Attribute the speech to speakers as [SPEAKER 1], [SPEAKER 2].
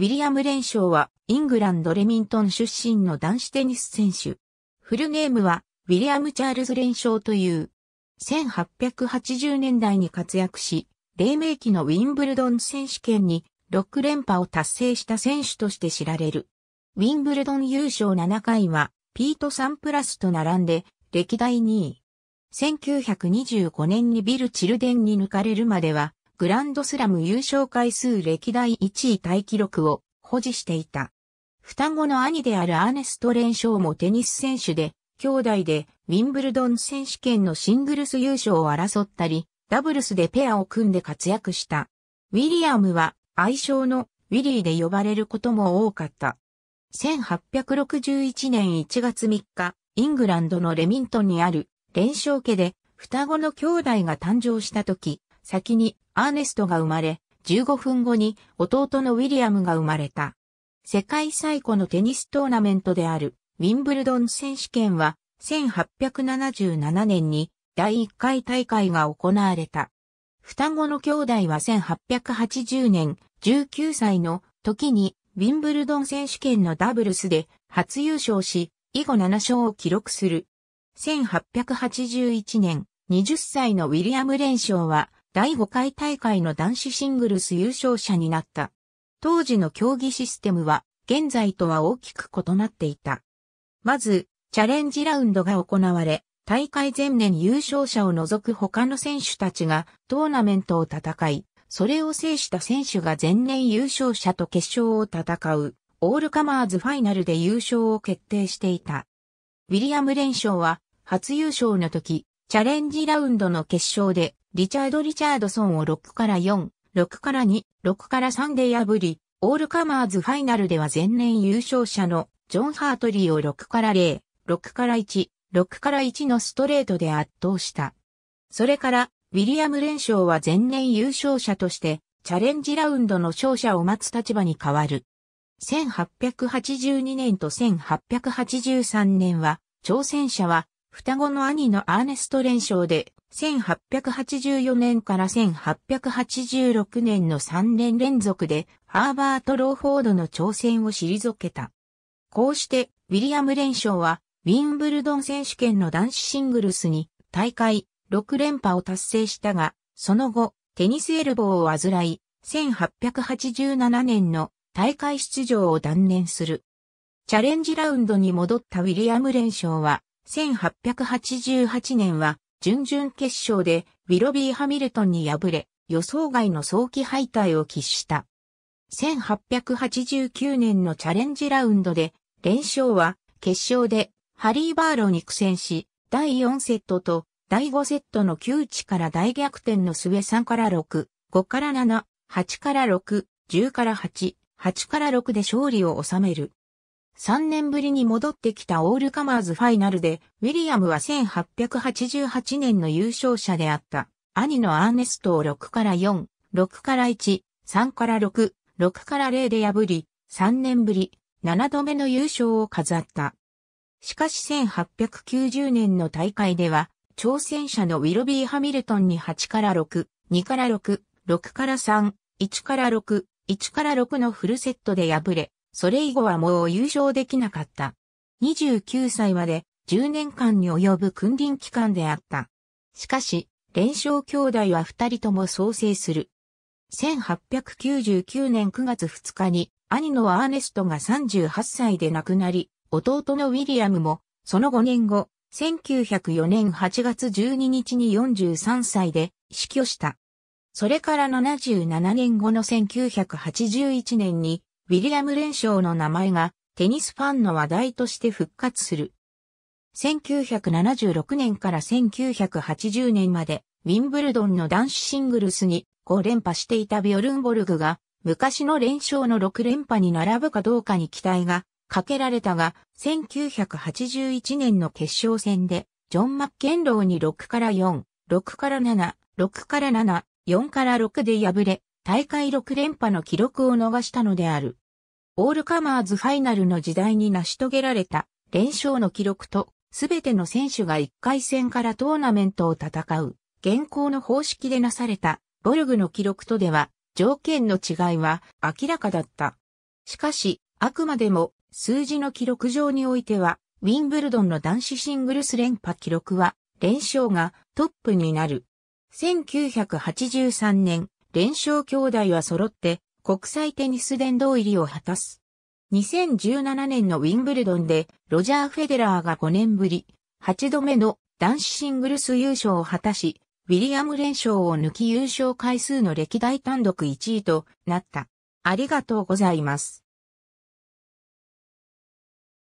[SPEAKER 1] ウィリアム・レンショーは、イングランド・レミントン出身の男子テニス選手。フルネームは、ウィリアム・チャールズ・レンショーという。1880年代に活躍し、黎明期のウィンブルドン選手権に6連覇を達成した選手として知られる。ウィンブルドン優勝7回は、ピート・サンプラスと並んで、歴代2位。1925年にビル・チルデンに抜かれるまでは、グランドスラム優勝回数歴代1位タイ記録を保持していた。双子の兄であるアーネスト・レンショーもテニス選手で、兄弟でウィンブルドン選手権のシングルス優勝を争ったり、ダブルスでペアを組んで活躍した。ウィリアムは愛称のウィリーで呼ばれることも多かった。1861年1月3日、イングランドのレミントンにある連勝家で双子の兄弟が誕生した時、先にアーネストが生まれ、15分後に弟のウィリアムが生まれた。世界最古のテニストーナメントであるウィンブルドン選手権は1877年に第1回大会が行われた。双子の兄弟は1880年19歳の時にウィンブルドン選手権のダブルスで初優勝し、以後7勝を記録する。1881年20歳のウィリアム連勝は第5回大会の男子シングルス優勝者になった。当時の競技システムは現在とは大きく異なっていた。まず、チャレンジラウンドが行われ、大会前年優勝者を除く他の選手たちがトーナメントを戦い、それを制した選手が前年優勝者と決勝を戦う、オールカマーズファイナルで優勝を決定していた。ウィリアム連勝は、初優勝の時、チャレンジラウンドの決勝で、リチャード・リチャードソンを6から4、6から2、6から3で破り、オールカマーズファイナルでは前年優勝者のジョン・ハートリーを6から0、6から1、6から1のストレートで圧倒した。それから、ウィリアム連勝は前年優勝者として、チャレンジラウンドの勝者を待つ立場に変わる。1882年と1883年は、挑戦者は、双子の兄のアーネスト連勝で、1884年から1886年の3年連続でハーバート・ローフォードの挑戦を退けた。こうしてウィリアムレンショーはウィンブルドン選手権の男子シングルスに大会6連覇を達成したが、その後テニスエルボーを患い、1887年の大会出場を断念する。チャレンジラウンドに戻ったウィリアムレンショーは1888年は準々決勝でウィロビー・ハミルトンに敗れ、予想外の早期敗退を喫した。1889年のチャレンジラウンドで、連勝は決勝でハリー・バーロに苦戦し、第4セットと第5セットの窮地から大逆転の末3から6、5から7、8から6、10から8、8から6で勝利を収める。3年ぶりに戻ってきたオールカマーズファイナルで、ウィリアムは1888年の優勝者であった。兄のアーネストを6から4、6から1、3から6、6から0で破り、3年ぶり、7度目の優勝を飾った。しかし1890年の大会では、挑戦者のウィロビー・ハミルトンに8から6、2から6、6から3、1から6、1から6のフルセットで敗れ、それ以後はもう優勝できなかった。29歳まで10年間に及ぶ訓練期間であった。しかし、連勝兄弟は2人とも創生する。1899年9月2日に兄のアーネストが38歳で亡くなり、弟のウィリアムもその5年後、1904年8月12日に43歳で死去した。それから77年後の1981年にウィリアム連勝の名前がテニスファンの話題として復活する。1976年から1980年までウィンブルドンの男子シングルスに5連覇していたビョルンボルグが昔の連勝の6連覇に並ぶかどうかに期待がかけられたが、1981年の決勝戦で、ジョン・マッケンローに6から4、6から7、6から7、4から6で敗れ、大会6連覇の記録を逃したのである。オールカマーズファイナルの時代に成し遂げられた連勝の記録と、すべての選手が1回戦からトーナメントを戦う、現行の方式でなされた、ボルグの記録とでは、条件の違いは明らかだった。しかし、あくまでも、数字の記録上においては、ウィンブルドンの男子シングルス連覇記録は、連勝がトップになる。1983年、連勝兄弟は揃って国際テニス殿堂入りを果たす。2017年のウィンブルドンでロジャー・フェデラーが5年ぶり、8度目の男子シングルス優勝を果たし、ウィリアム連勝を抜き優勝回数の歴代単独1位となった。ありがとうございます。